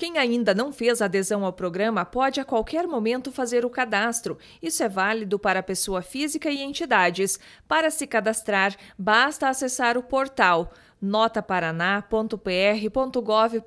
Quem ainda não fez adesão ao programa pode a qualquer momento fazer o cadastro. Isso é válido para pessoa física e entidades. Para se cadastrar, basta acessar o portal notaparaná.pr.gov.br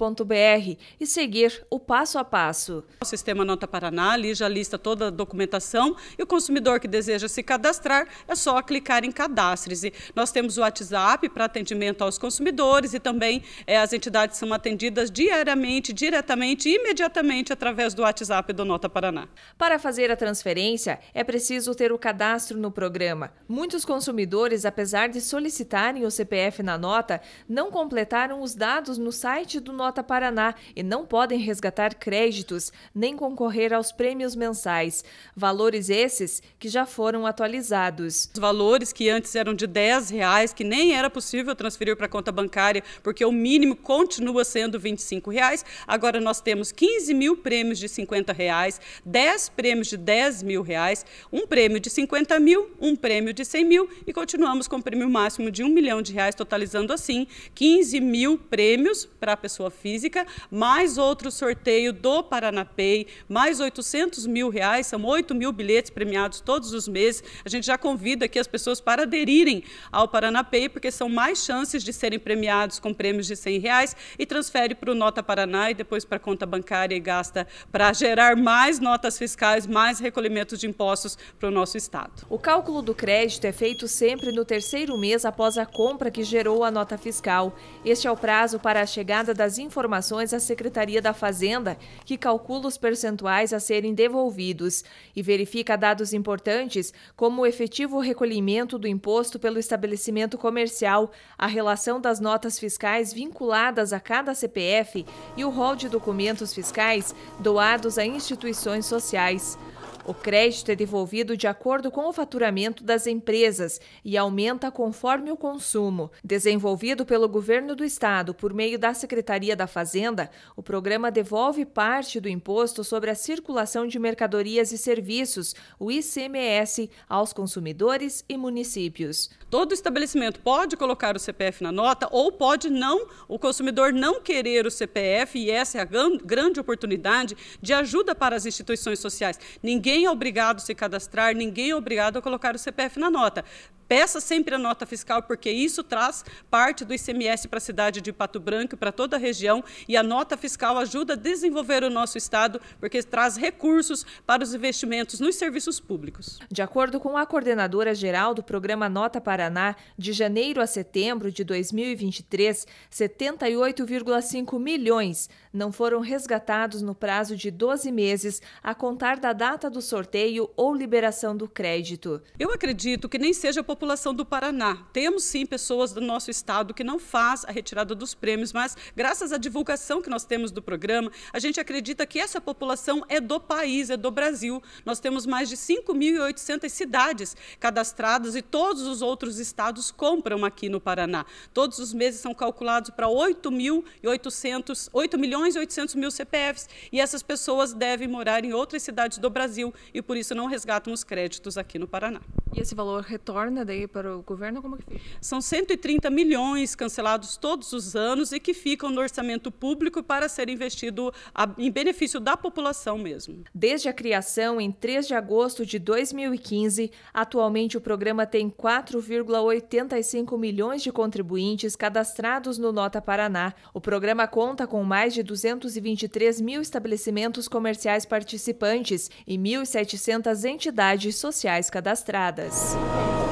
e seguir o passo a passo. O sistema Nota Paraná ali já lista toda a documentação e o consumidor que deseja se cadastrar é só clicar em cadastre-se. Nós temos o WhatsApp para atendimento aos consumidores e também é, as entidades são atendidas diariamente, diretamente e imediatamente através do WhatsApp do Nota Paraná. Para fazer a transferência, é preciso ter o cadastro no programa. Muitos consumidores, apesar de solicitarem o CPF na nota, não completaram os dados no site do Nota Paraná e não podem resgatar créditos nem concorrer aos prêmios mensais. Valores esses que já foram atualizados. Os valores que antes eram de 10 reais, que nem era possível transferir para a conta bancária, porque o mínimo continua sendo 25 reais. Agora nós temos 15 mil prêmios de 50 reais, 10 prêmios de 10 mil reais, um prêmio de 50 mil, um prêmio de 100 mil e continuamos com o prêmio máximo de 1 milhão de reais, totalizando assim sim 15 mil prêmios para a pessoa física, mais outro sorteio do Paranapay, mais 800 mil reais, são 8 mil bilhetes premiados todos os meses. A gente já convida aqui as pessoas para aderirem ao Paranapay, porque são mais chances de serem premiados com prêmios de 100 reais e transfere para o Nota Paraná e depois para a conta bancária e gasta para gerar mais notas fiscais, mais recolhimentos de impostos para o nosso Estado. O cálculo do crédito é feito sempre no terceiro mês após a compra que gerou a nota fiscal. Este é o prazo para a chegada das informações à Secretaria da Fazenda, que calcula os percentuais a serem devolvidos e verifica dados importantes, como o efetivo recolhimento do imposto pelo estabelecimento comercial, a relação das notas fiscais vinculadas a cada CPF e o rol de documentos fiscais doados a instituições sociais. O crédito é devolvido de acordo com o faturamento das empresas e aumenta conforme o consumo. Desenvolvido pelo governo do estado por meio da Secretaria da Fazenda, o programa devolve parte do imposto sobre a circulação de mercadorias e serviços, o ICMS, aos consumidores e municípios. Todo estabelecimento pode colocar o CPF na nota ou pode não, o consumidor não querer o CPF e essa é a grande oportunidade de ajuda para as instituições sociais. Ninguém Ninguém é obrigado a se cadastrar, ninguém é obrigado a colocar o CPF na nota peça sempre a nota fiscal, porque isso traz parte do ICMS para a cidade de Pato Branco e para toda a região. E a nota fiscal ajuda a desenvolver o nosso Estado, porque traz recursos para os investimentos nos serviços públicos. De acordo com a coordenadora geral do programa Nota Paraná, de janeiro a setembro de 2023, 78,5 milhões não foram resgatados no prazo de 12 meses a contar da data do sorteio ou liberação do crédito. Eu acredito que nem seja popular população do Paraná. Temos sim pessoas do nosso estado que não faz a retirada dos prêmios, mas graças à divulgação que nós temos do programa, a gente acredita que essa população é do país, é do Brasil. Nós temos mais de 5.800 cidades cadastradas e todos os outros estados compram aqui no Paraná. Todos os meses são calculados para 8.800, 8 milhões e 800 mil CPFs e essas pessoas devem morar em outras cidades do Brasil e por isso não resgatam os créditos aqui no Paraná. E esse valor retorna daí para o governo? Como que fica? São 130 milhões cancelados todos os anos e que ficam no orçamento público para ser investido a, em benefício da população mesmo. Desde a criação, em 3 de agosto de 2015, atualmente o programa tem 4,85 milhões de contribuintes cadastrados no Nota Paraná. O programa conta com mais de 223 mil estabelecimentos comerciais participantes e 1.700 entidades sociais cadastradas.